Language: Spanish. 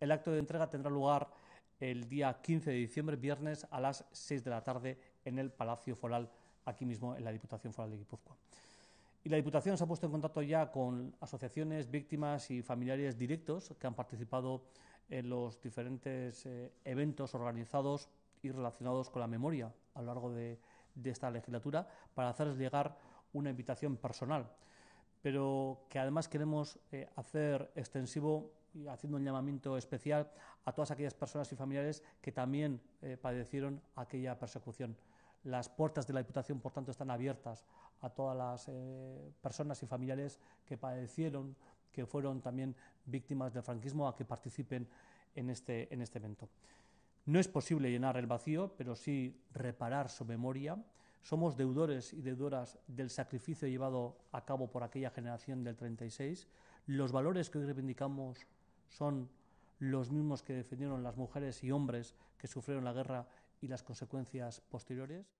El acto de entrega tendrá lugar el día 15 de diciembre, viernes, a las 6 de la tarde en el Palacio Foral, aquí mismo en la Diputación Foral de Guipúzcoa. Y la Diputación se ha puesto en contacto ya con asociaciones, víctimas y familiares directos que han participado en los diferentes eh, eventos organizados y relacionados con la memoria a lo largo de esta legislatura para hacerles llegar una invitación personal pero que además queremos eh, hacer extensivo y haciendo un llamamiento especial a todas aquellas personas y familiares que también eh, padecieron aquella persecución. Las puertas de la Diputación, por tanto, están abiertas a todas las eh, personas y familiares que padecieron, que fueron también víctimas del franquismo, a que participen en este, este evento. No es posible llenar el vacío, pero sí reparar su memoria somos deudores y deudoras del sacrificio llevado a cabo por aquella generación del 36. Los valores que hoy reivindicamos son los mismos que defendieron las mujeres y hombres que sufrieron la guerra y las consecuencias posteriores.